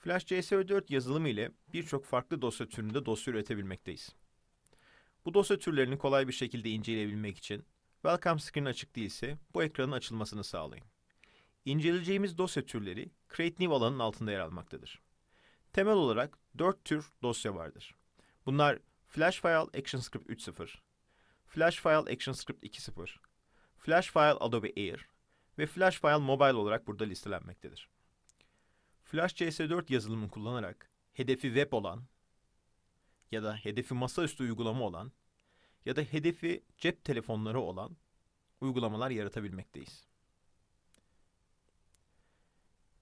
Flash CSV4 yazılımı ile birçok farklı dosya türünde dosya üretebilmekteyiz. Bu dosya türlerini kolay bir şekilde inceleyebilmek için Welcome Screen açık değilse bu ekranın açılmasını sağlayın. İnceleyeceğimiz dosya türleri Create New Alanın altında yer almaktadır. Temel olarak 4 tür dosya vardır. Bunlar Flash File ActionScript 3.0, Flash File ActionScript 2.0, Flash File Adobe Air ve Flash File Mobile olarak burada listelenmektedir. Flash CS4 yazılımını kullanarak hedefi web olan ya da hedefi masaüstü uygulama olan ya da hedefi cep telefonları olan uygulamalar yaratabilmekteyiz.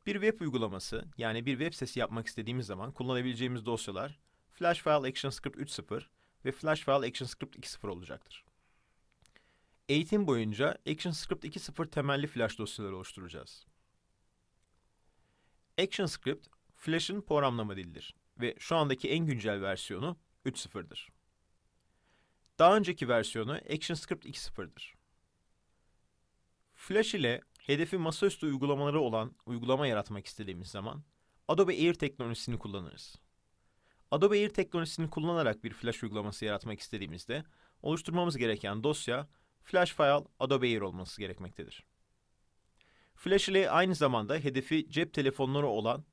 Bir web uygulaması yani bir web sitesi yapmak istediğimiz zaman kullanabileceğimiz dosyalar Flash File Action Script 3.0 ve Flash File Action Script 2.0 olacaktır. Eğitim boyunca ActionScript 2.0 temelli Flash dosyaları oluşturacağız. ActionScript, Flash'ın programlama dilidir ve şu andaki en güncel versiyonu 3.0'dır. Daha önceki versiyonu ActionScript 2.0'dır. Flash ile hedefi masaüstü uygulamaları olan uygulama yaratmak istediğimiz zaman Adobe Air teknolojisini kullanırız. Adobe Air teknolojisini kullanarak bir Flash uygulaması yaratmak istediğimizde oluşturmamız gereken dosya Flash File Adobe Air olması gerekmektedir. Flash ile aynı zamanda hedefi cep telefonları olan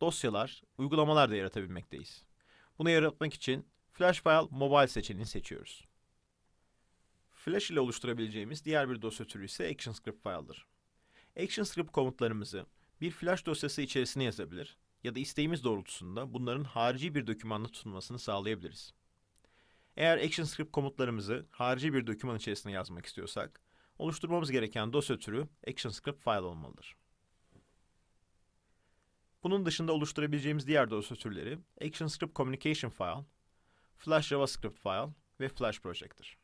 dosyalar, uygulamalar da yaratabilmekteyiz. Bunu yaratmak için Flash File Mobile seçeneğini seçiyoruz. Flash ile oluşturabileceğimiz diğer bir dosya türü ise ActionScript file'dır. ActionScript komutlarımızı bir flash dosyası içerisine yazabilir ya da isteğimiz doğrultusunda bunların harici bir dokümanda tutulmasını sağlayabiliriz. Eğer ActionScript komutlarımızı harici bir doküman içerisine yazmak istiyorsak, oluşturmamız gereken dosya türü ActionScript file olmalıdır. Bunun dışında oluşturabileceğimiz diğer dosya türleri ActionScript Communication File, Flash JavaScript File ve Flash Project'tir.